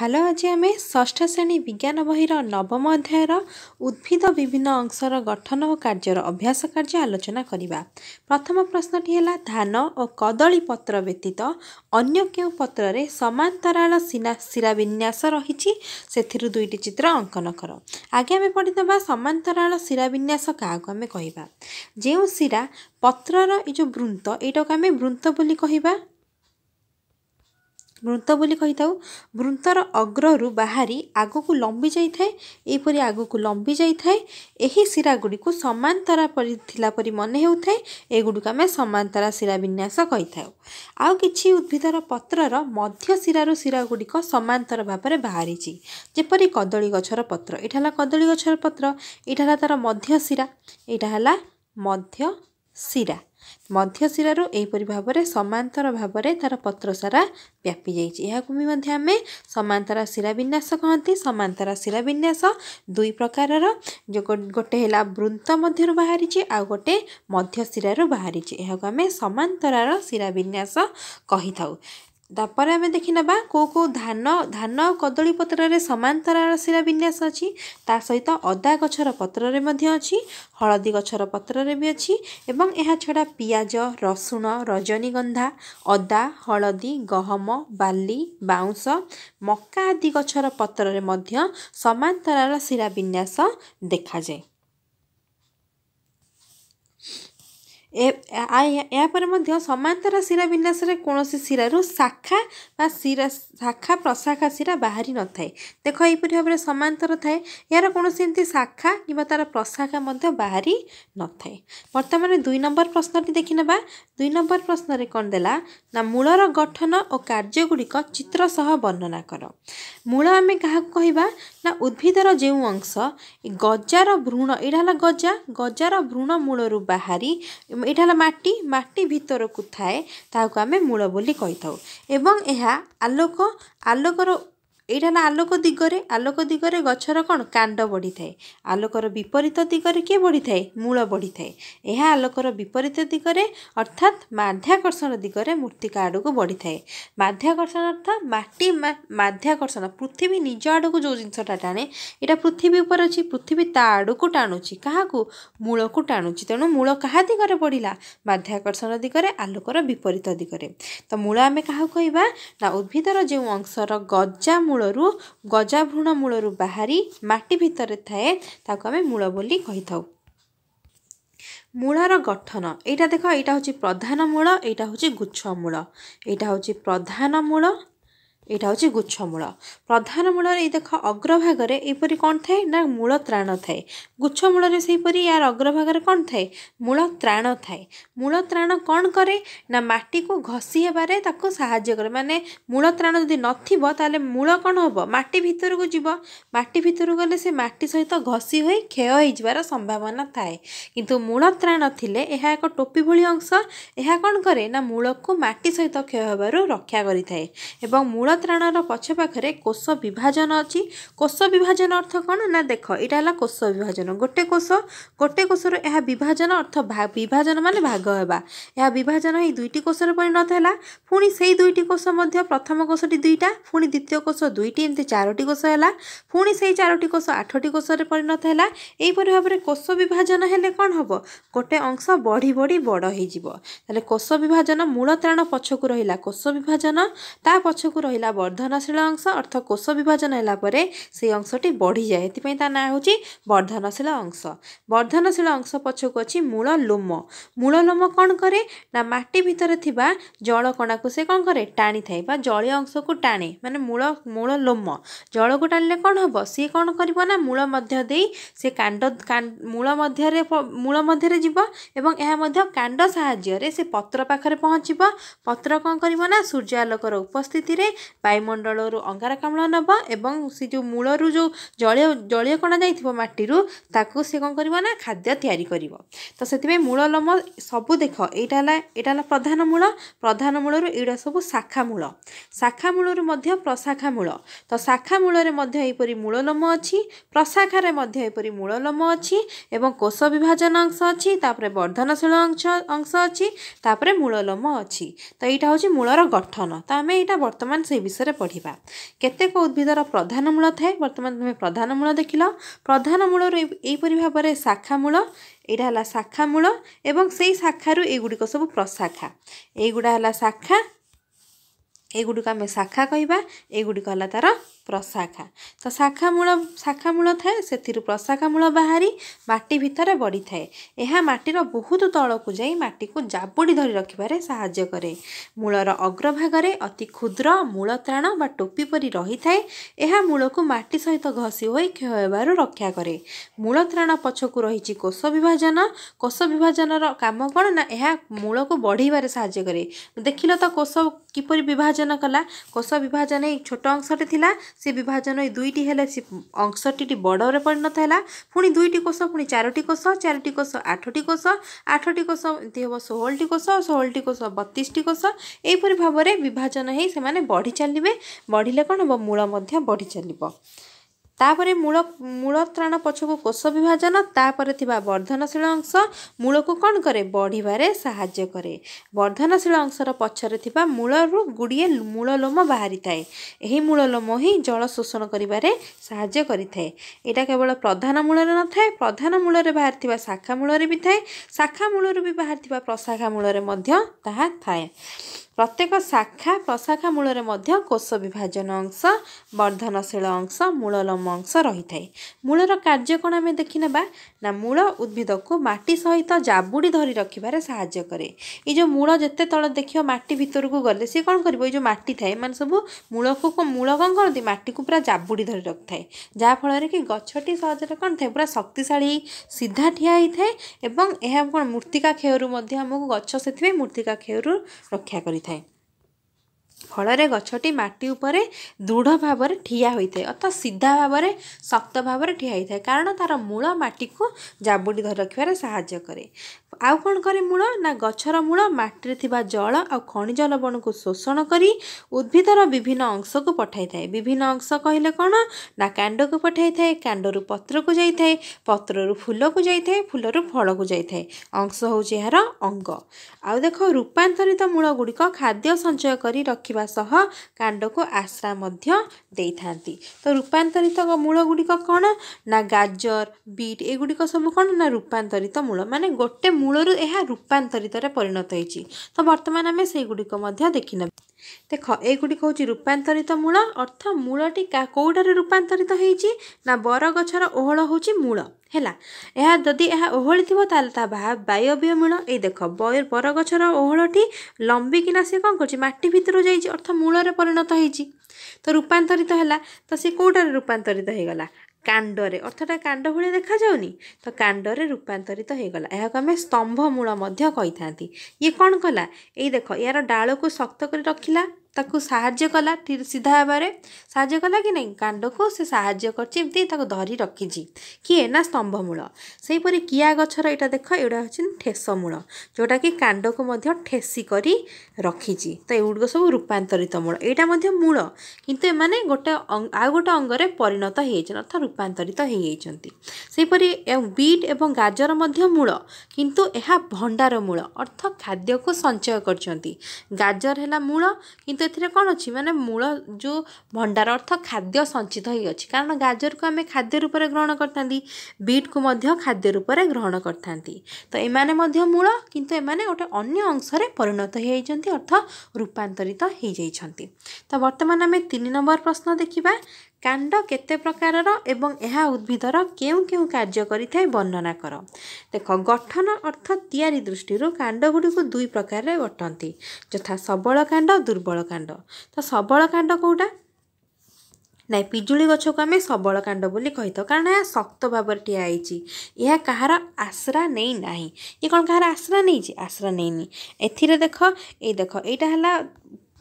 hello ଆଜି ଆମେ ଷଷ୍ଠ ଶ୍ରେଣୀ ବିଜ୍ଞାନ ବହିର ନବମ ଅଧ୍ୟାୟର ଉଦ୍ଭିଦ ବିଭିନ୍ନ ଅଂଶର ଗଠନ ଓ କାର୍ଯ୍ୟର ଅଭ୍ୟାସ କାର୍ଯ୍ୟ ଆଲୋଚନା କରିବା ପ୍ରଥମ ପ୍ରଶ୍ନଟି ହେଲା ଧାନ ଓ କଦଳୀ ପତ୍ର ବ୍ୟତୀତ ଅନ୍ୟ କେଉଁ ପତ୍ରରେ ସମାନ୍ତରାଳ ସିନା ଶିରାବିନ୍ୟାସ ରହିଛି ସେଥିରୁ ଦୁଇଟି ଚିତ୍ର ଅଙ୍କନ କର ଆଗେ ଆମେ ପଢ଼ିଦେବା ସମାନ୍ତରାଳ ଶିରାବିନ୍ୟାସ କାହାକୁ ଆମେ କହିବା ଯେଉଁ ଶିରା ପତ୍ରର ଏ ଯେଉଁ ବୃନ୍ତ ଏଇଟାକୁ ଆମେ ବୃନ୍ତ ବୋଲି କହିବା ବୃନ୍ତ ବୋଲି କହିଥାଉ ବୃନ୍ତର ଅଗ୍ରରୁ ବାହାରି ଆଗକୁ ଲମ୍ବି ଯାଇଥାଏ ଏହିପରି ଆଗକୁ ଲମ୍ବି ଯାଇଥାଏ ଏହି ଶିରାଗୁଡ଼ିକୁ ସମାନ୍ତରା ପରି ଥିଲା ପରି ମନେ ହେଉଥାଏ ଏଗୁଡ଼ିକୁ ଆମେ ସମାନ୍ତରା ଶିରା ବିନ୍ୟାସ କହିଥାଉ ଆଉ କିଛି ଉଦ୍ଭିଦର ପତ୍ରର ମଧ୍ୟ ଶିରାରୁ ଶିରାଗୁଡ଼ିକ ସମାନ୍ତର ଭାବରେ ବାହାରିଛି ଯେପରି କଦଳୀ ଗଛର ପତ୍ର ଏଇଟା ହେଲା କଦଳୀ ଗଛର ପତ୍ର ଏଇଟା ହେଲା ତା'ର ମଧ୍ୟ ଶିରା ଏଇଟା ହେଲା ମଧ୍ୟ ଶିରା ମଧ୍ୟଶିରାରୁ ଏହିପରି ଭାବରେ ସମାନ୍ତର ଭାବରେ ତାର ପତ୍ରସାରା ବ୍ୟାପି ଯାଇଛି ଏହାକୁ ବି ମଧ୍ୟ ଆମେ ସମାନ୍ତର ଶିରା ବିନ୍ୟାସ କହନ୍ତି ସମାନ୍ତର ଶିରା ବିନ୍ୟାସ ଦୁଇ ପ୍ରକାରର ଗୋଟେ ହେଲା ବୃନ୍ତ ମଧ୍ୟରୁ ବାହାରିଛି ଆଉ ଗୋଟେ ମଧ୍ୟଶିରାରୁ ବାହାରିଛି ଏହାକୁ ଆମେ ସମାନ୍ତରାର ଶିରା ବିନ୍ୟାସ କହିଥାଉ ତାପରେ ଆମେ ଦେଖିନେବା କେଉଁ କେଉଁ ଧାନ ଧାନ କଦଳୀ ପତ୍ରରେ ସମାନ୍ତରାଳ ଶିରା ବିନ୍ୟାସ ଅଛି ତା ସହିତ ଅଦା ଗଛର ପତ୍ରରେ ମଧ୍ୟ ଅଛି ହଳଦୀ ଗଛର ପତ୍ରରେ ବି ଅଛି ଏବଂ ଏହା ଛଡ଼ା ପିଆଜ ରସୁଣ ରଜନୀଗନ୍ଧା ଅଦା ହଳଦୀ ଗହମ ବାଲି ବାଉଁଶ ମକା ଆଦି ଗଛର ପତ୍ରରେ ମଧ୍ୟ ସମାନ୍ତରାଳ ଶିରା ବିନ୍ୟାସ ଦେଖାଯାଏ ଏହାପରେ ମଧ୍ୟ ସମାନ୍ତର ଶିରା ବିନ୍ୟାସରେ କୌଣସି ଶିରାରୁ ଶାଖା ବା ଶିରା ଶାଖା ପ୍ରଶାଖା ଶିରା ବାହାରି ନଥାଏ ଦେଖ ଏହିପରି ଭାବରେ ସମାନ୍ତର ଥାଏ ଏହାର କୌଣସି ଏମିତି ଶାଖା କିମ୍ବା ତା'ର ପ୍ରଶାଖା ମଧ୍ୟ ବାହାରି ନଥାଏ ବର୍ତ୍ତମାନ ଦୁଇ ନମ୍ବର ପ୍ରଶ୍ନଟି ଦେଖିନେବା ଦୁଇ ନମ୍ବର ପ୍ରଶ୍ନରେ କ'ଣ ଦେଲା ନା ମୂଳର ଗଠନ ଓ କାର୍ଯ୍ୟଗୁଡ଼ିକ ଚିତ୍ର ସହ ବର୍ଣ୍ଣନା କର ମୂଳ ଆମେ କାହାକୁ କହିବା ନା ଉଦ୍ଭିଦର ଯେଉଁ ଅଂଶ ଗଜାର ଭ୍ରୂଣ ଏଇଟା ହେଲା ଗଜା ଗଜାର ଭ୍ରୂଣ ମୂଳରୁ ବାହାରି ଏଇଟା ହେଲା ମାଟି ମାଟି ଭିତରକୁ ଥାଏ ତାହାକୁ ଆମେ ମୂଳ ବୋଲି କହିଥାଉ ଏବଂ ଏହା ଆଲୋକ ଆଲୋକର ଏଇଟା ହେଲା ଆଲୋକ ଦିଗରେ ଆଲୋକ ଦିଗରେ ଗଛର କ'ଣ କାଣ୍ଡ ବଢ଼ିଥାଏ ଆଲୋକର ବିପରୀତ ଦିଗରେ କିଏ ବଢ଼ିଥାଏ ମୂଳ ବଢ଼ିଥାଏ ଏହା ଆଲୋକର ବିପରୀତ ଦିଗରେ ଅର୍ଥାତ୍ ମାଧ୍ୟାକର୍ଷଣ ଦିଗରେ ମୂର୍ତ୍ତିକା ଆଡ଼କୁ ବଢ଼ିଥାଏ ମାଧ୍ୟାକର୍ଷଣ ଅର୍ଥ ମାଟି ମାଧ୍ୟାକର୍ଷଣ ପୃଥିବୀ ନିଜ ଆଡ଼କୁ ଯେଉଁ ଜିନିଷଟା ଟାଣେ ଏଇଟା ପୃଥିବୀ ଉପରେ ଅଛି ପୃଥିବୀ ତା ଆଡ଼କୁ ଟାଣୁଛି କାହାକୁ ମୂଳକୁ ଟାଣୁଛି ତେଣୁ ମୂଳ କାହା ଦିଗରେ ବଢ଼ିଲା ମାଧ୍ୟାକର୍ଷଣ ଦିଗରେ ଆଲୋକର ବିପରୀତ ଦିଗରେ ତ ମୂଳ ଆମେ କାହାକୁ କହିବା ନା ଉଦ୍ଭିଦର ଯେଉଁ ଅଂଶର ଗଜା ମୂଳ ମୂଳରୁ ଗଜାଭୃଣ ମୂଳରୁ ବାହାରି ମାଟି ଭିତରେ ଥାଏ ତାକୁ ଆମେ ମୂଳ ବୋଲି କହିଥାଉ ମୂଳର ଗଠନ ଏଇଟା ଦେଖ ଏଇଟା ହେଉଛି ପ୍ରଧାନ ମୂଳ ଏଇଟା ହେଉଛି ଗୁଚ୍ଛ ମୂଳ ଏଇଟା ହେଉଛି ପ୍ରଧାନ ମୂଳ ଏଇଟା ହେଉଛି ଗୁଚ୍ଛ ମୂଳ ପ୍ରଧାନ ମୂଳରେ ଏଇ ଦେଖ ଅଗ୍ରଭାଗରେ ଏହିପରି କ'ଣ ଥାଏ ନା ମୂଳ ତ୍ରାଣ ଥାଏ ଗୁଚ୍ଛ ମୂଳରେ ସେହିପରି ଏହାର ଅଗ୍ରଭାଗରେ କ'ଣ ଥାଏ ମୂଳ ତ୍ରାଣ ଥାଏ ମୂଳ ତ୍ରାଣ କ'ଣ କରେ ନା ମାଟିକୁ ଘଷି ହେବାରେ ତାକୁ ସାହାଯ୍ୟ କରେ ମାନେ ମୂଳ ତ୍ରାଣ ଯଦି ନଥିବ ତାହେଲେ ମୂଳ କ'ଣ ହେବ ମାଟି ଭିତରକୁ ଯିବ ମାଟି ଭିତରକୁ ଗଲେ ସେ ମାଟି ସହିତ ଘଷି ହୋଇ କ୍ଷୟ ହୋଇଯିବାର ସମ୍ଭାବନା ଥାଏ କିନ୍ତୁ ମୂଳ ତ୍ରାଣ ଥିଲେ ଏହା ଏକ ଟୋପି ଭଳି ଅଂଶ ଏହା କ'ଣ କରେ ନା ମୂଳକୁ ମାଟି ସହିତ କ୍ଷୟ ହେବାରୁ ରକ୍ଷା କରିଥାଏ ଏବଂ ମୂଳ ମୂଳତ୍ରାଣର ପଛ ପାଖରେ କୋଷ ବିଭାଜନ ଅଛି କୋଷ ବିଭାଜନ ଅର୍ଥ କ'ଣ ନା ଦେଖ ଏଇଟା ହେଲା କୋଷ ବିଭାଜନ ଗୋଟେ କୋଷ ଗୋଟେ କୋଷରୁ ଏହା ବିଭାଜନ ଅର୍ଥ ବିଭାଜନ ମାନେ ଭାଗ ହେବା ଏହା ବିଭାଜନ ହେଇ ଦୁଇଟି କୋଷରେ ପରିଣତ ହେଲା ପୁଣି ସେଇ ଦୁଇଟି କୋଷ ମଧ୍ୟ ପ୍ରଥମ କୋଷଟି ଦୁଇଟା ପୁଣି ଦ୍ୱିତୀୟ କୋଷ ଦୁଇଟି ଏମିତି ଚାରୋଟି କୋଷ ହେଲା ପୁଣି ସେଇ ଚାରୋଟି କୋଷ ଆଠଟି କୋଷରେ ପରିଣତ ହେଲା ଏହିପରି ଭାବରେ କୋଷ ବିଭାଜନ ହେଲେ କ'ଣ ହେବ ଗୋଟେ ଅଂଶ ବଢ଼ି ବଢ଼ି ବଡ଼ ହେଇଯିବ ତାହେଲେ କୋଷ ବିଭାଜନ ମୂଳତ୍ରାଣ ପଛକୁ ରହିଲା କୋଷ ବିଭାଜନ ତା ପଛକୁ ରହିଲା ହେଲା ବର୍ଦ୍ଧନଶୀଳ ଅଂଶ ଅର୍ଥ କୋଷ ବିଭାଜନ ହେଲା ପରେ ସେଇ ଅଂଶଟି ବଢ଼ିଯାଏ ଏଥିପାଇଁ ତା ନାଁ ହେଉଛି ବର୍ଦ୍ଧନଶୀଳ ଅଂଶ ବର୍ଦ୍ଧନଶୀଳ ଅଂଶ ପଛକୁ ଅଛି ମୂଳ ଲୋମ ମୂଳ ଲୋମ କ'ଣ କରେ ନା ମାଟି ଭିତରେ ଥିବା ଜଳ କଣାକୁ ସେ କ'ଣ କରେ ଟାଣିଥାଏ ବା ଜଳୀୟ ଅଂଶକୁ ଟାଣେ ମାନେ ମୂଳ ମୂଳ ଲୋମ ଜଳକୁ ଟାଣିଲେ କ'ଣ ହେବ ସିଏ କ'ଣ କରିବ ନା ମୂଳ ମଧ୍ୟ ଦେଇ ସେ କାଣ୍ଡ ମୂଳ ମଧ୍ୟରେ ମୂଳ ମଧ୍ୟରେ ଯିବ ଏବଂ ଏହା ମଧ୍ୟ କାଣ୍ଡ ସାହାଯ୍ୟରେ ସେ ପତ୍ର ପାଖରେ ପହଞ୍ଚିବ ପତ୍ର କ'ଣ କରିବ ନା ସୂର୍ଯ୍ୟ ଆଲୋକର ଉପସ୍ଥିତିରେ ବାୟୁମଣ୍ଡଳରୁ ଅଙ୍ଗାରକାମ୍ଳ ନେବ ଏବଂ ସେ ଯେଉଁ ମୂଳରୁ ଯେଉଁ ଜଳୀୟ ଜଳୀୟ କଣା ଯାଇଥିବ ମାଟିରୁ ତାକୁ ସେ କ'ଣ କରିବ ନା ଖାଦ୍ୟ ତିଆରି କରିବ ତ ସେଥିପାଇଁ ମୂଳ ଲୋମ ସବୁ ଦେଖ ଏଇଟା ହେଲା ଏଇଟା ହେଲା ପ୍ରଧାନ ମୂଳ ପ୍ରଧାନ ମୂଳରୁ ଏଇଟା ସବୁ ଶାଖା ମୂଳ ଶାଖା ମୂଳରୁ ମଧ୍ୟ ପ୍ରଶାଖା ମୂଳ ତ ଶାଖା ମୂଳରେ ମଧ୍ୟ ଏହିପରି ମୂଳ ଲୋମ ଅଛି ପ୍ରଶାଖାରେ ମଧ୍ୟ ଏହିପରି ମୂଳ ଲୋମ ଅଛି ଏବଂ କୋଷ ବିଭାଜନ ଅଂଶ ଅଛି ତାପରେ ବର୍ଦ୍ଧନଶୀଳ ଅଂଶ ଅଂଶ ଅଛି ତାପରେ ମୂଳ ଲୋମ ଅଛି ତ ଏଇଟା ହେଉଛି ମୂଳର ଗଠନ ତ ଆମେ ଏଇଟା ବର୍ତ୍ତମାନ ସେଇ ବିଷୟରେ ପଢ଼ିବା କେତେକ ଉଦ୍ଭିଦର ପ୍ରଧାନ ମୂଳ ଥାଏ ବର୍ତ୍ତମାନ ତୁମେ ମୂଳ ଦେଖିଲ ପ୍ରଧାନ ମୂଳରୁ ଏହିପରି ଭାବରେ ଶାଖାମୂଳ ଏଇଟା ହେଲା ଶାଖା ମୂଳ ଏବଂ ସେଇ ଶାଖାରୁ ଏଗୁଡ଼ିକ ସବୁ ପ୍ରଶାଖା ଏଇଗୁଡ଼ା ହେଲା ଶାଖା ଏଗୁଡ଼ିକ ଆମେ ଶାଖା କହିବା ଏଗୁଡ଼ିକ ହେଲା ତା'ର ପ୍ରଶାଖା ତ ଶାଖା ମୂଳ ଶାଖା ମୂଳ ଥାଏ ସେଥିରୁ ପ୍ରଶାଖା ମୂଳ ବାହାରି ମାଟି ଭିତରେ ବଢ଼ିଥାଏ ଏହା ମାଟିର ବହୁତ ତଳକୁ ଯାଇ ମାଟିକୁ ଜାବୁଡ଼ି ଧରି ରଖିବାରେ ସାହାଯ୍ୟ କରେ ମୂଳର ଅଗ୍ରଭାଗରେ ଅତି କ୍ଷୁଦ୍ର ମୂଳତ୍ରାଣ ବା ଟୋପି ପରି ରହିଥାଏ ଏହା ମୂଳକୁ ମାଟି ସହିତ ଘଷି ହୋଇ କ୍ଷୟ ହେବାରୁ ରକ୍ଷା କରେ ମୂଳତ୍ରାଣ ପଛକୁ ରହିଛି କୋଷ ବିଭାଜନ କୋଷ ବିଭାଜନର କାମ କ'ଣ ନା ଏହା ମୂଳକୁ ବଢ଼ିବାରେ ସାହାଯ୍ୟ କରେ ଦେଖିଲ ତ କୋଷ କିପରି ବିଭାଜନ କଲା କୋଷ ବିଭାଜନ ଏଇ ଛୋଟ ଅଂଶଟି ଥିଲା ସେ ବିଭାଜନ ଏଇ ଦୁଇଟି ହେଲେ ସେ ଅଂଶଟିଟି ବଡ଼ରେ ପରିଣତ ହେଲା ପୁଣି ଦୁଇଟି କୋଷ ପୁଣି ଚାରୋଟି କୋଷ ଚାରୋଟି କୋଷ ଆଠଟି କୋଷ ଆଠଟି କୋଷ ଏମିତି ହେବ ଷୋହଳଟି କୋଷ ଷୋହଳଟି କୋଷ ବତିଶଟି କୋଷ ଏହିପରି ଭାବରେ ବିଭାଜନ ହେଇ ସେମାନେ ବଢ଼ି ଚାଲିବେ ବଢ଼ିଲେ କ'ଣ ହେବ ମୂଳ ମଧ୍ୟ ବଢ଼ି ଚାଲିବ ତାପରେ ମୂଳ ମୂଳତ୍ରାଣ ପଛକୁ କୋଷ ବିଭାଜନ ତାପରେ ଥିବା ବର୍ଦ୍ଧନଶୀଳ ଅଂଶ ମୂଳକୁ କ'ଣ କରେ ବଢ଼ିବାରେ ସାହାଯ୍ୟ କରେ ବର୍ଦ୍ଧନଶୀଳ ଅଂଶର ପଛରେ ଥିବା ମୂଳରୁ ଗୁଡ଼ିଏ ମୂଳଲୋମ ବାହାରିଥାଏ ଏହି ମୂଳଲୋମ ହିଁ ଜଳ ଶୋଷଣ କରିବାରେ ସାହାଯ୍ୟ କରିଥାଏ ଏଇଟା କେବଳ ପ୍ରଧାନ ମୂଳରେ ନଥାଏ ପ୍ରଧାନ ମୂଳରେ ବାହାରିଥିବା ଶାଖା ମୂଳରେ ବି ଥାଏ ଶାଖା ମୂଳରୁ ବି ବାହାରିଥିବା ପ୍ରଶାଖା ମୂଳରେ ମଧ୍ୟ ତାହା ଥାଏ ପ୍ରତ୍ୟେକ ଶାଖା ପ୍ରଶାଖା ମୂଳରେ ମଧ୍ୟ କୋଷ ବିଭାଜନ ଅଂଶ ବର୍ଦ୍ଧନଶୀଳ ଅଂଶ ମୂଳଲମ୍ବ ଅଂଶ ରହିଥାଏ ମୂଳର କାର୍ଯ୍ୟ କ'ଣ ଆମେ ଦେଖିନେବା ନା ମୂଳ ଉଦ୍ଭିଦକୁ ମାଟି ସହିତ ଜାବୁଡ଼ି ଧରି ରଖିବାରେ ସାହାଯ୍ୟ କରେ ଏଇ ଯେଉଁ ମୂଳ ଯେତେ ତଳ ଦେଖିବ ମାଟି ଭିତରକୁ ଗଲେ ସିଏ କ'ଣ କରିବ ଏଇ ଯେଉଁ ମାଟି ଥାଏ ଏମାନେ ସବୁ ମୂଳକୁ ମୂଳ କ'ଣ କରନ୍ତି ମାଟିକୁ ପୁରା ଜାବୁଡ଼ି ଧରି ରଖିଥାଏ ଯାହାଫଳରେ କି ଗଛଟି ସହଜରେ କ'ଣ ଥାଏ ପୁରା ଶକ୍ତିଶାଳୀ ସିଧା ଠିଆ ହୋଇଥାଏ ଏବଂ ଏହା କ'ଣ ମୂର୍ତ୍ତିକା କ୍ଷୟରୁ ମଧ୍ୟ ଆମକୁ ଗଛ ସେଥିପାଇଁ ମୂର୍ତ୍ତିକା କ୍ଷୟରୁ ରକ୍ଷା କରିଥାଏ है ଫଳରେ ଗଛଟି ମାଟି ଉପରେ ଦୃଢ଼ ଭାବରେ ଠିଆ ହୋଇଥାଏ ଅର୍ଥାତ୍ ସିଧା ଭାବରେ ଶକ୍ତ ଭାବରେ ଠିଆ ହୋଇଥାଏ କାରଣ ତା'ର ମୂଳ ମାଟିକୁ ଜାବୁଡ଼ି ଧରି ରଖିବାରେ ସାହାଯ୍ୟ କରେ ଆଉ କ'ଣ କରେ ମୂଳ ନା ଗଛର ମୂଳ ମାଟିରେ ଥିବା ଜଳ ଆଉ ଖଣିଜ ଲବଣକୁ ଶୋଷଣ କରି ଉଦ୍ଭିଦର ବିଭିନ୍ନ ଅଂଶକୁ ପଠାଇଥାଏ ବିଭିନ୍ନ ଅଂଶ କହିଲେ କ'ଣ ନା କାଣ୍ଡକୁ ପଠାଇଥାଏ କାଣ୍ଡରୁ ପତ୍ରକୁ ଯାଇଥାଏ ପତ୍ରରୁ ଫୁଲକୁ ଯାଇଥାଏ ଫୁଲରୁ ଫଳକୁ ଯାଇଥାଏ ଅଂଶ ହେଉଛି ଏହାର ଅଙ୍ଗ ଆଉ ଦେଖ ରୂପାନ୍ତରିତ ମୂଳଗୁଡ଼ିକ ଖାଦ୍ୟ ସଞ୍ଚୟ କରି ରଖିବା ଦେଇଥିବା ସହ କାଣ୍ଡକୁ ଆଶ୍ରା ମଧ୍ୟ ଦେଇଥାନ୍ତି ତ ରୂପାନ୍ତରିତ ମୂଳ ଗୁଡ଼ିକ କ'ଣ ନା ଗାଜର ବିଟ୍ ଏଗୁଡ଼ିକ ସବୁ କ'ଣ ନା ରୂପାନ୍ତରିତ ମୂଳ ମାନେ ଗୋଟେ ମୂଳରୁ ଏହା ରୂପାନ୍ତରିତରେ ପରିଣତ ହୋଇଛି ତ ବର୍ତ୍ତମାନ ଆମେ ସେଗୁଡ଼ିକ ମଧ୍ୟ ଦେଖିନେବା ଦେଖ ଏଗୁଡ଼ିକ ହେଉଛି ରୂପାନ୍ତରିତ ମୂଳ ଅର୍ଥ ମୂଳଟି କେଉଁଠାରେ ରୂପାନ୍ତରିତ ହେଇଛି ନା ବର ଗଛର ଓହଳ ହେଉଛି ମୂଳ ହେଲା ଏହା ଯଦି ଏହା ଓହଳି ଥିବ ତାହେଲେ ତା ବା ବାୟବ୍ୟ ମୂଳ ଏଇ ଦେଖ ବର ଗଛର ଓହଳଟି ଲମ୍ବିକିନା ସେ କ'ଣ କରୁଛି ମାଟି ଭିତରୁ ଯାଇଛି ଅର୍ଥ ମୂଳରେ ପରିଣତ ହେଇଛି ତ ରୂପାନ୍ତରିତ ହେଲା ତ ସେ କେଉଁଠାରେ ରୂପାନ୍ତରିତ ହେଇଗଲା କାଣ୍ଡରେ ଅର୍ଥାତ୍ କାଣ୍ଡ ଭଳିଆ ଦେଖାଯାଉନି ତ କାଣ୍ଡରେ ରୂପାନ୍ତରିତ ହୋଇଗଲା ଏହାକୁ ଆମେ ସ୍ତମ୍ଭ ମୂଳ ମଧ୍ୟ କହିଥାନ୍ତି ଇଏ କ'ଣ କଲା ଏଇ ଦେଖ ଏହାର ଡାଳକୁ ଶକ୍ତ କରି ରଖିଲା ତାକୁ ସାହାଯ୍ୟ କଲା ସିଧା ହେବାରେ ସାହାଯ୍ୟ କଲା କି ନାହିଁ କାଣ୍ଡକୁ ସେ ସାହାଯ୍ୟ କରିଛି ଏମିତି ତାକୁ ଧରି ରଖିଛି କିଏ ନା ସ୍ତମ୍ଭ ମୂଳ ସେହିପରି କିଆ ଗଛର ଏଇଟା ଦେଖ ଏଇଟା ହେଉଛି ଠେସ ମୂଳ ଯେଉଁଟାକି କାଣ୍ଡକୁ ମଧ୍ୟ ଠେସି କରି ରଖିଛି ତ ଏଗୁଡ଼ିକ ସବୁ ରୂପାନ୍ତରିତ ମୂଳ ଏଇଟା ମଧ୍ୟ ମୂଳ କିନ୍ତୁ ଏମାନେ ଗୋଟେ ଆଉ ଗୋଟେ ଅଙ୍ଗରେ ପରିଣତ ହେଇଯାଇଛନ୍ତି ଅର୍ଥାତ୍ ରୂପାନ୍ତରିତ ହୋଇଯାଇଛନ୍ତି ସେହିପରି ବିଟ୍ ଏବଂ ଗାଜର ମଧ୍ୟ ମୂଳ କିନ୍ତୁ ଏହା ଭଣ୍ଡାର ମୂଳ ଅର୍ଥ ଖାଦ୍ୟକୁ ସଞ୍ଚୟ କରିଛନ୍ତି ଗାଜର ହେଲା ମୂଳ କିନ୍ତୁ କିନ୍ତୁ ଏଥିରେ କ'ଣ ଅଛି ମାନେ ମୂଳ ଯେଉଁ ଭଣ୍ଡାର ଅର୍ଥ ଖାଦ୍ୟ ସଞ୍ଚିତ ହୋଇଅଛି କାରଣ ଗାଜରକୁ ଆମେ ଖାଦ୍ୟ ରୂପରେ ଗ୍ରହଣ କରିଥାନ୍ତି ବିଟ୍କୁ ମଧ୍ୟ ଖାଦ୍ୟ ରୂପରେ ଗ୍ରହଣ କରିଥାନ୍ତି ତ ଏମାନେ ମଧ୍ୟ ମୂଳ କିନ୍ତୁ ଏମାନେ ଗୋଟେ ଅନ୍ୟ ଅଂଶରେ ପରିଣତ ହୋଇଯାଇଛନ୍ତି ଅର୍ଥ ରୂପାନ୍ତରିତ ହୋଇଯାଇଛନ୍ତି ତ ବର୍ତ୍ତମାନ ଆମେ ତିନି ନମ୍ବର ପ୍ରଶ୍ନ ଦେଖିବା କାଣ୍ଡ କେତେ ପ୍ରକାରର ଏବଂ ଏହା ଉଦ୍ଭିଦର କେଉଁ କେଉଁ କାର୍ଯ୍ୟ କରିଥାଏ ବର୍ଣ୍ଣନା କର ଦେଖ ଗଠନ ଅର୍ଥ ତିଆରି ଦୃଷ୍ଟିରୁ କାଣ୍ଡ ଗୁଡ଼ିକୁ ଦୁଇ ପ୍ରକାରରେ ଅଟନ୍ତି ଯଥା ସବଳ କାଣ୍ଡ ଦୁର୍ବଳ କାଣ୍ଡ ତ ସବଳ କାଣ୍ଡ କେଉଁଟା ନାଇଁ ପିଜୁଳି ଗଛକୁ ଆମେ ସବଳ କାଣ୍ଡ ବୋଲି କହିଥାଉ କାରଣ ଏହା ଶକ୍ତ ଭାବରେ ଠିଆ ହେଇଛି ଏହା କାହାର ଆଶ୍ରା ନେଇ ନାହିଁ ଇଏ କ'ଣ କାହାର ଆଶ୍ରା ନେଇଛି ଆଶ୍ରା ନେଇନି ଏଥିରେ ଦେଖ ଏଇ ଦେଖ ଏଇଟା ହେଲା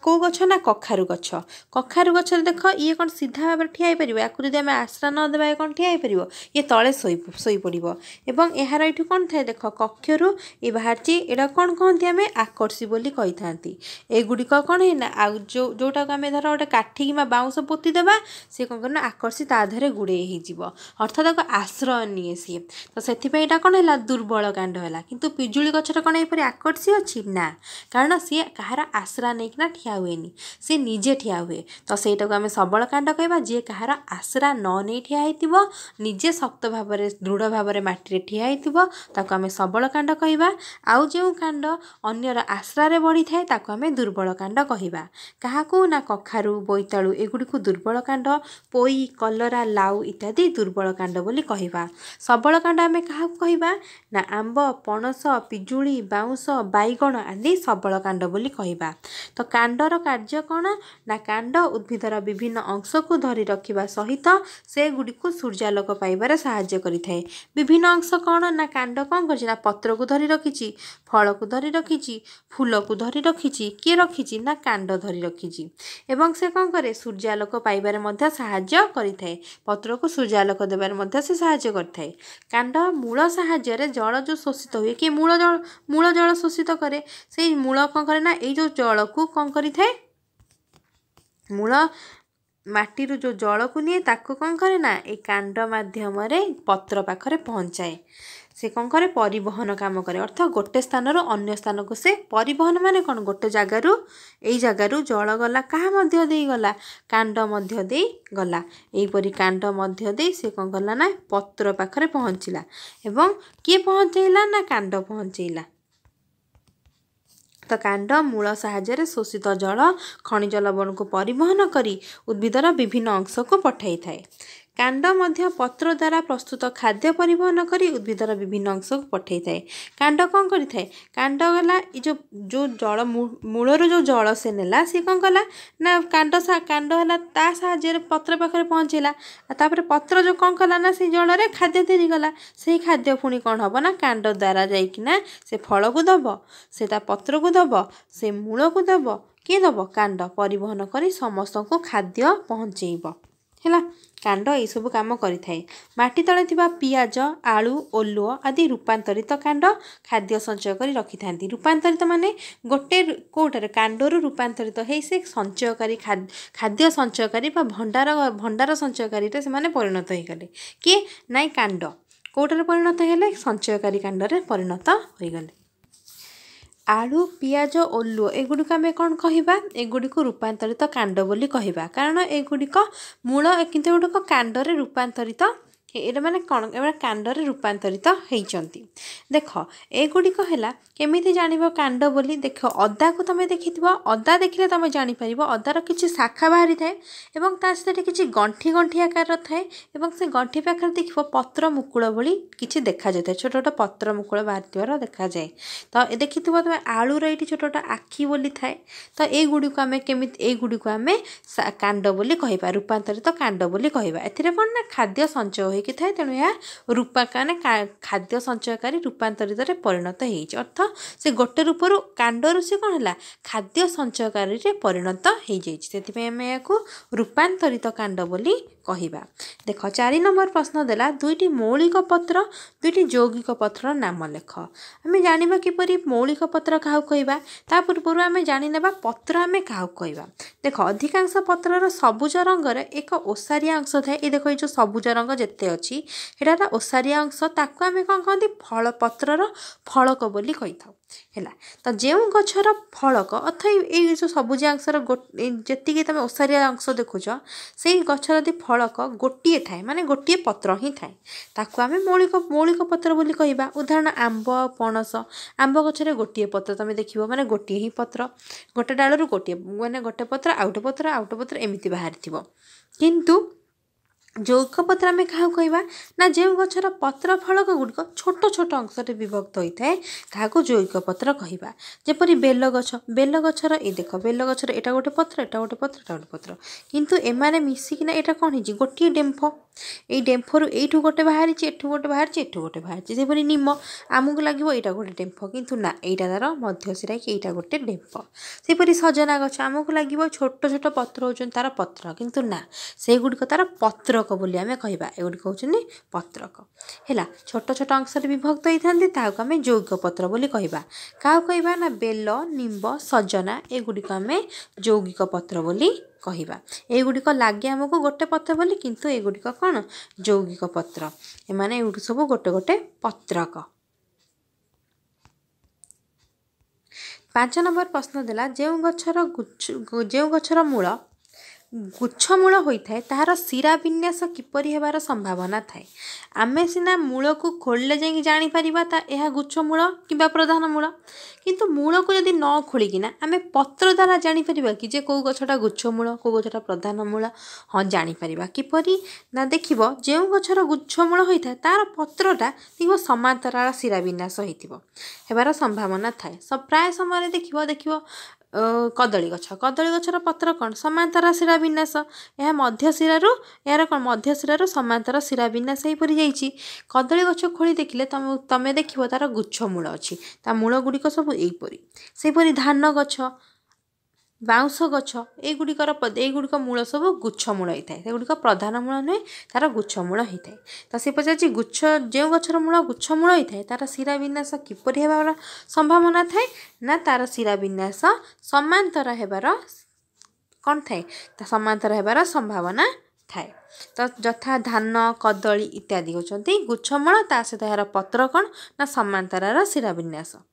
କେଉଁ ଗଛ ନା କଖାରୁ ଗଛ କଖାରୁ ଗଛରେ ଦେଖ ଇଏ କ'ଣ ସିଧା ଭାବରେ ଠିଆ ହେଇପାରିବ ୟାକୁ ଯଦି ଆମେ ଆଶ୍ରା ନଦେବା ଇଏ କ'ଣ ଠିଆ ହେଇପାରିବ ଇଏ ତଳେ ଶୋଇ ଶୋଇପଡ଼ିବ ଏବଂ ଏହାର ଏଇଠୁ କ'ଣ ଥାଏ ଦେଖ କକ୍ଷରୁ ଏ ବାହାରିଛି ଏଇଟା କ'ଣ କହନ୍ତି ଆମେ ଆକର୍ଷି ବୋଲି କହିଥାନ୍ତି ଏଗୁଡ଼ିକ କ'ଣ ହେଇନା ଆଉ ଯେଉଁ ଯେଉଁଟାକୁ ଆମେ ଧର ଗୋଟେ କାଠି କିମ୍ବା ବାଉଁଶ ପୋତିଦେବା ସିଏ କ'ଣ କରେ ନା ଆକର୍ଷି ତା ଦେହରେ ଗୁଡ଼େଇ ହେଇଯିବ ଅର୍ଥାତ୍ ଏକ ଆଶ୍ରୟ ନିଏ ସିଏ ତ ସେଥିପାଇଁ ଏଇଟା କ'ଣ ହେଲା ଦୁର୍ବଳ କାଣ୍ଡ ହେଲା କିନ୍ତୁ ପିଜୁଳି ଗଛର କ'ଣ ଏପରି ଆକର୍ଷି ଅଛି ନା କାରଣ ସିଏ କାହାର ଆଶ୍ରା ନେଇକିନା ଠିଆ ଠିଆ ହୁଏନି ସେ ନିଜେ ଠିଆ ହୁଏ ତ ସେଇଟାକୁ ଆମେ ସବଳ କାଣ୍ଡ କହିବା ଯିଏ କାହାର ଆଶ୍ରା ନ ନେଇ ଠିଆ ହେଇଥିବ ନିଜେ ଶକ୍ତ ଭାବରେ ଦୃଢ଼ ଭାବରେ ମାଟିରେ ଠିଆ ହେଇଥିବ ତାକୁ ଆମେ ସବଳ କାଣ୍ଡ କହିବା ଆଉ ଯେଉଁ କାଣ୍ଡ ଅନ୍ୟର ଆଶ୍ରାରେ ବଢ଼ିଥାଏ ତାକୁ ଆମେ ଦୁର୍ବଳ କାଣ୍ଡ କହିବା କାହାକୁ ନା କଖାରୁ ବୋଇତାଳୁ ଏଗୁଡ଼ିକୁ ଦୁର୍ବଳ କାଣ୍ଡ ପୋଇ କଲରା ଲାଉ ଇତ୍ୟାଦି ଦୁର୍ବଳ କାଣ୍ଡ ବୋଲି କହିବା ସବଳ କାଣ୍ଡ ଆମେ କାହାକୁ କହିବା ନା ଆମ୍ବ ପଣସ ପିଜୁଳି ବାଉଁଶ ବାଇଗଣ ଆଦି ସବଳ କାଣ୍ଡ ବୋଲି କହିବା ତ କାଣ୍ଡ କାଣ୍ଡର କାର୍ଯ୍ୟ କ'ଣ ନା କାଣ୍ଡ ଉଦ୍ଭିଦର ବିଭିନ୍ନ ଅଂଶକୁ ଧରି ରଖିବା ସହିତ ସେଗୁଡ଼ିକୁ ସୂର୍ଯ୍ୟାଲୋକ ପାଇବାରେ ସାହାଯ୍ୟ କରିଥାଏ ବିଭିନ୍ନ ଅଂଶ କ'ଣ ନା କାଣ୍ଡ କ'ଣ କରିଛି ନା ପତ୍ରକୁ ଧରି ରଖିଛି ଫଳକୁ ଧରି ରଖିଛି ଫୁଲକୁ ଧରି ରଖିଛି କିଏ ରଖିଛି ନା କାଣ୍ଡ ଧରି ରଖିଛି ଏବଂ ସେ କ'ଣ କରେ ସୂର୍ଯ୍ୟାଲୋକ ପାଇବାରେ ମଧ୍ୟ ସାହାଯ୍ୟ କରିଥାଏ ପତ୍ରକୁ ସୂର୍ଯ୍ୟାଲୋକ ଦେବାରେ ମଧ୍ୟ ସେ ସାହାଯ୍ୟ କରିଥାଏ କାଣ୍ଡ ମୂଳ ସାହାଯ୍ୟରେ ଜଳ ଯେଉଁ ଶୋଷିତ ହୁଏ କି ମୂଳ ଜଳ ମୂଳ ଜଳ ଶୋଷିତ କରେ ସେଇ ମୂଳ କ'ଣ କରେ ନା ଏଇ ଯେଉଁ ଜଳକୁ କ'ଣ କରି ହୋଇଥାଏ ମୂଳ ମାଟିରୁ ଯେଉଁ ଜଳକୁ ନିଏ ତାକୁ କ'ଣ କରେ ନା ଏଇ କାଣ୍ଡ ମାଧ୍ୟମରେ ପତ୍ର ପାଖରେ ପହଞ୍ଚାଏ ସେ କ'ଣ କରେ ପରିବହନ କାମ କରେ ଅର୍ଥ ଗୋଟେ ସ୍ଥାନରୁ ଅନ୍ୟ ସ୍ଥାନକୁ ସେ ପରିବହନ ମାନେ କ'ଣ ଗୋଟେ ଜାଗାରୁ ଏଇ ଜାଗାରୁ ଜଳ ଗଲା କାହା ମଧ୍ୟ ଦେଇଗଲା କାଣ୍ଡ ମଧ୍ୟ ଦେଇ ଗଲା ଏହିପରି କାଣ୍ଡ ମଧ୍ୟ ଦେଇ ସେ କ'ଣ କଲା ନା ପତ୍ର ପାଖରେ ପହଞ୍ଚିଲା ଏବଂ କିଏ ପହଞ୍ଚେଇଲା ନା କାଣ୍ଡ ପହଞ୍ଚେଇଲା उक्त काण्ड मूल साहाय्यरे शोषित जल खणिज लवणको परिवहन गरी उद्भिदर विभिन्न अंशको पठाइथाय କାଣ୍ଡ ମଧ୍ୟ ପତ୍ର ଦ୍ୱାରା ପ୍ରସ୍ତୁତ ଖାଦ୍ୟ ପରିବହନ କରି ଉଦ୍ଭିଦର ବିଭିନ୍ନ ଅଂଶକୁ ପଠାଇଥାଏ କାଣ୍ଡ କ'ଣ କରିଥାଏ କାଣ୍ଡ ଗଲା ଏ ଯେଉଁ ଯେଉଁ ଜଳ ମୂଳରୁ ଯେଉଁ ଜଳ ସେ ନେଲା ସେ କ'ଣ କଲା ନା କାଣ୍ଡ କାଣ୍ଡ ହେଲା ତା ସାହାଯ୍ୟରେ ପତ୍ର ପାଖରେ ପହଞ୍ଚିଲା ଆଉ ତାପରେ ପତ୍ର ଯେଉଁ କ'ଣ କଲା ନା ସେ ଜଳରେ ଖାଦ୍ୟ ତିଆରି ଗଲା ସେହି ଖାଦ୍ୟ ପୁଣି କ'ଣ ହେବ ନା କାଣ୍ଡ ଦ୍ୱାରା ଯାଇକିନା ସେ ଫଳକୁ ଦେବ ସେ ତା ପତ୍ରକୁ ଦେବ ସେ ମୂଳକୁ ଦେବ କିଏ ଦେବ କାଣ୍ଡ ପରିବହନ କରି ସମସ୍ତଙ୍କୁ ଖାଦ୍ୟ ପହଞ୍ଚାଇବ ହେଲା କାଣ୍ଡ ଏହିସବୁ କାମ କରିଥାଏ ମାଟି ତଳେ ଥିବା ପିଆଜ ଆଳୁ ଓଲୁଅ ଆଦି ରୂପାନ୍ତରିତ କାଣ୍ଡ ଖାଦ୍ୟ ସଞ୍ଚୟ କରି ରଖିଥାନ୍ତି ରୂପାନ୍ତରିତ ମାନେ ଗୋଟେ କେଉଁଠାରେ କାଣ୍ଡରୁ ରୂପାନ୍ତରିତ ହେଇ ସେ ସଞ୍ଚୟକାରୀ ଖାଦ୍ୟ ସଞ୍ଚୟକାରୀ ବା ଭଣ୍ଡାର ଭଣ୍ଡାର ସଞ୍ଚୟକାରୀରେ ସେମାନେ ପରିଣତ ହୋଇଗଲେ କିଏ ନାଇଁ କାଣ୍ଡ କେଉଁଠାରେ ପରିଣତ ହେଲେ ସଞ୍ଚୟକାରୀ କାଣ୍ଡରେ ପରିଣତ ହୋଇଗଲେ ଆଳୁ ପିଆଜ ଓଲୁଅ ଏଗୁଡ଼ିକୁ ଆମେ କ'ଣ କହିବା ଏଗୁଡ଼ିକୁ ରୂପାନ୍ତରିତ କାଣ୍ଡ ବୋଲି କହିବା କାରଣ ଏଗୁଡ଼ିକ ମୂଳ କିନ୍ତୁ ଏଗୁଡ଼ିକ କାଣ୍ଡରେ ରୂପାନ୍ତରିତ ଏମାନେ କ'ଣ ଏମାନେ କାଣ୍ଡରେ ରୂପାନ୍ତରିତ ହେଇଛନ୍ତି ଦେଖ ଏଗୁଡ଼ିକ ହେଲା କେମିତି ଜାଣିବ କାଣ୍ଡ ବୋଲି ଦେଖ ଅଦାକୁ ତୁମେ ଦେଖିଥିବ ଅଦା ଦେଖିଲେ ତୁମେ ଜାଣିପାରିବ ଅଦାର କିଛି ଶାଖା ବାହାରିଥାଏ ଏବଂ ତା ସହିତ କିଛି ଗଣ୍ଠି ଗଣ୍ଠି ଆକାରର ଥାଏ ଏବଂ ସେ ଗଣ୍ଠି ପାଖରେ ଦେଖିବ ପତ୍ର ମୁକୁଳ ଭଳି କିଛି ଦେଖାଯାଇଥାଏ ଛୋଟ ଛୋଟ ପତ୍ର ମୁକୁଳ ବାହାରିଥିବାର ଦେଖାଯାଏ ତ ଦେଖିଥିବ ତୁମେ ଆଳୁର ଏଇଠି ଛୋଟ ଛୋଟ ଆଖି ବୋଲି ଥାଏ ତ ଏଇଗୁଡ଼ିକୁ ଆମେ କେମିତି ଏଇଗୁଡ଼ିକୁ ଆମେ କାଣ୍ଡ ବୋଲି କହିବା ରୂପାନ୍ତରିତ କାଣ୍ଡ ବୋଲି କହିବା ଏଥିରେ କ'ଣ ନା ଖାଦ୍ୟ ସଞ୍ଚୟ ହୋଇ ରହିକି ଥାଏ ତେଣୁ ଏହା ରୂପାକାନ ଖାଦ୍ୟ ସଞ୍ଚୟକାରୀ ରୂପାନ୍ତରିତରେ ପରିଣତ ହେଇଛି ଅର୍ଥ ସେ ଗୋଟେ ରୂପରୁ କାଣ୍ଡରୁ ସେ କ'ଣ ହେଲା ଖାଦ୍ୟ ସଞ୍ଚୟକାରୀରେ ପରିଣତ ହେଇଯାଇଛି ସେଥିପାଇଁ ଆମେ ଏହାକୁ ରୂପାନ୍ତରିତ କାଣ୍ଡ ବୋଲି କହିବା ଦେଖ ଚାରି ନମ୍ବର ପ୍ରଶ୍ନ ଦେଲା ଦୁଇଟି ମୌଳିକ ପତ୍ର ଦୁଇଟି ଯୌଗିକ ପତ୍ରର ନାମ ଲେଖ ଆମେ ଜାଣିବା କିପରି ମୌଳିକ ପତ୍ର କାହାକୁ କହିବା ତା ପୂର୍ବରୁ ଆମେ ଜାଣିନେବା ପତ୍ର ଆମେ କାହାକୁ କହିବା ଦେଖ ଅଧିକାଂଶ ପତ୍ରର ସବୁଜ ରଙ୍ଗରେ ଏକ ଓସାରିଆ ଅଂଶ ଥାଏ ଏ ଦେଖ ଏଇ ଯେଉଁ ସବୁଜ ରଙ୍ଗ ଯେତେ ଅଛି ସେଟା ଓସାରିଆ ଅଂଶ ତାକୁ ଆମେ କ'ଣ କହନ୍ତି ଫଳ ପତ୍ରର ଫଳକ ବୋଲି କହିଥାଉ ହେଲା ତ ଯେଉଁ ଗଛର ଫଳକ ଅଥବା ଏଇ ଯେଉଁ ସବୁଜିଆ ଅଂଶର ଯେତିକି ତମେ ଓସାରିଆ ଅଂଶ ଦେଖୁଛ ସେଇ ଗଛର ଯଦି ଫଳକ ଗୋଟିଏ ଥାଏ ମାନେ ଗୋଟିଏ ପତ୍ର ହିଁ ଥାଏ ତାକୁ ଆମେ ମୌଳିକ ମୌଳିକ ପତ୍ର ବୋଲି କହିବା ଉଦାହରଣ ଆମ୍ବ ପଣସ ଆମ୍ବ ଗଛରେ ଗୋଟିଏ ପତ୍ର ତୁମେ ଦେଖିବ ମାନେ ଗୋଟିଏ ହିଁ ପତ୍ର ଗୋଟେ ଡାଳରୁ ଗୋଟିଏ ମାନେ ଗୋଟେ ପତ୍ର ଆଉ ଗୋଟେ ପତ୍ର ଆଉ ଗୋଟେ ପତ୍ର ଏମିତି ବାହାରିଥିବ କିନ୍ତୁ ଯୌଗିକ ପତ୍ର ଆମେ କାହାକୁ କହିବା ନା ଯେଉଁ ଗଛର ପତ୍ର ଫଳକ ଗୁଡ଼ିକ ଛୋଟ ଛୋଟ ଅଂଶରେ ବିଭକ୍ତ ହୋଇଥାଏ ତାହାକୁ ଯୌଗିକ ପତ୍ର କହିବା ଯେପରି ବେଲ ଗଛ ବେଲ ଗଛର ଏ ଦେଖ ବେଲ ଗଛର ଏଇଟା ଗୋଟେ ପତ୍ର ଏଇଟା ଗୋଟେ ପତ୍ର ଏଇଟା ଗୋଟେ ପତ୍ର କିନ୍ତୁ ଏମାନେ ମିଶିକିନା ଏଇଟା କ'ଣ ହେଇଛି ଗୋଟିଏ ଡେମ୍ଫ ଏଇ ଡେମ୍ଫରୁ ଏଇଠୁ ଗୋଟେ ବାହାରିଛି ଏଠୁ ଗୋଟେ ବାହାରିଛି ଏଠୁ ଗୋଟେ ବାହାରିଛି ସେପରି ନିମ ଆମକୁ ଲାଗିବ ଏଇଟା ଗୋଟେ ଡେମ୍ଫ କିନ୍ତୁ ନା ଏଇଟା ତା'ର ମଧ୍ୟଶିରା ଏଇଟା ଗୋଟେ ଡେମ୍ଫ ସେପରି ସଜନା ଗଛ ଆମକୁ ଲାଗିବ ଛୋଟ ଛୋଟ ପତ୍ର ହେଉଛନ୍ତି ତା'ର ପତ୍ର କିନ୍ତୁ ନା ସେଗୁଡ଼ିକ ତା'ର ପତ୍ର ପତ୍ରକ ବୋଲି ଆମେ କହିବା ଏଗୁଡ଼ିକ ହେଉଛନ୍ତି ପତ୍ରକ ହେଲା ଛୋଟ ଛୋଟ ଅଂଶରେ ବିଭକ୍ତ ହୋଇଥାନ୍ତି ତାହାକୁ ଆମେ ଯୌଗ ପତ୍ର ବୋଲି କହିବା କାହାକୁ କହିବା ନା ବେଲ ନିମ୍ବ ସଜନା ଏଗୁଡ଼ିକ ଆମେ ଯୌଗିକ ପତ୍ର ବୋଲି କହିବା ଏଗୁଡ଼ିକ ଲାଗେ ଆମକୁ ଗୋଟେ ପତ୍ର ବୋଲି କିନ୍ତୁ ଏଗୁଡ଼ିକ କ'ଣ ଯୌଗିକ ପତ୍ର ଏମାନେ ଏଗୁଡ଼ିକ ସବୁ ଗୋଟେ ଗୋଟେ ପତ୍ରକ ପାଞ୍ଚ ନମ୍ବର ପ୍ରଶ୍ନ ଦେଲା ଯେଉଁ ଗଛର ଯେଉଁ ଗଛର ମୂଳ ଗୁଚ୍ଛମୂଳ ହୋଇଥାଏ ତାହାର ଶିରା ବିନ୍ୟାସ କିପରି ହେବାର ସମ୍ଭାବନା ଥାଏ ଆମେ ସିନା ମୂଳକୁ ଖୋଳିଲେ ଯାଇକି ଜାଣିପାରିବା ତା ଏହା ଗୁଚ୍ଛମୂଳ କିମ୍ବା ପ୍ରଧାନ ମୂଳ କିନ୍ତୁ ମୂଳକୁ ଯଦି ନ ଖୋଳିକିନା ଆମେ ପତ୍ର ଦ୍ୱାରା ଜାଣିପାରିବା କି ଯେ କେଉଁ ଗଛଟା ଗୁଚ୍ଛମୂଳ କେଉଁ ଗଛଟା ପ୍ରଧାନ ମୂଳ ହଁ ଜାଣିପାରିବା କିପରି ନା ଦେଖିବ ଯେଉଁ ଗଛର ଗୁଚ୍ଛମୂଳ ହୋଇଥାଏ ତାର ପତ୍ରଟା ଦେଖିବ ସମାନ୍ତରାଳ ଶିରା ବିନ୍ୟାସ ହୋଇଥିବ ହେବାର ସମ୍ଭାବନା ଥାଏ ପ୍ରାୟ ସମୟରେ ଦେଖିବ ଦେଖିବ କଦଳୀ ଗଛ କଦଳୀ ଗଛର ପତ୍ର କ'ଣ ସମାନ୍ତର ଶିରା ବିନ୍ୟାସ ଏହା ମଧ୍ୟ ଶିରାରୁ ଏହାର କ'ଣ ମଧ୍ୟ ଶିରାରୁ ସମାନ୍ତର ଶିରା ବିନ୍ୟାସ ହେଇପରି ଯାଇଛି କଦଳୀ ଗଛ ଖୋଳି ଦେଖିଲେ ତମ ତମେ ଦେଖିବ ତା'ର ଗୁଚ୍ଛ ମୂଳ ଅଛି ତା ମୂଳ ଗୁଡ଼ିକ ସବୁ ଏହିପରି ସେହିପରି ଧାନ ଗଛ ବାଉଁଶ ଗଛ ଏଗୁଡ଼ିକର ଏଇଗୁଡ଼ିକ ମୂଳ ସବୁ ଗୁଚ୍ଛ ମୂଳ ହେଇଥାଏ ସେଗୁଡ଼ିକ ପ୍ରଧାନ ମୂଳ ନୁହେଁ ତା'ର ଗୁଚ୍ଛ ମୂଳ ହୋଇଥାଏ ତ ସେ ପଚାରୁଛି ଗୁଚ୍ଛ ଯେଉଁ ଗଛର ମୂଳ ଗୁଚ୍ଛ ମୂଳ ହୋଇଥାଏ ତା'ର ଶିରା ବିନ୍ୟାସ କିପରି ହେବାର ସମ୍ଭାବନା ଥାଏ ନା ତା'ର ଶିରା ବିନ୍ୟାସ ସମାନ୍ତର ହେବାର କ'ଣ ଥାଏ ତା ସମାନ୍ତର ହେବାର ସମ୍ଭାବନା ଥାଏ ତ ଯଥା ଧାନ କଦଳୀ ଇତ୍ୟାଦି ହେଉଛନ୍ତି ଗୁଚ୍ଛମୂଳ ତା ସହିତ ଏହାର ପତ୍ର କ'ଣ ନା ସମାନ୍ତରାର ଶିରା ବିନ୍ୟାସ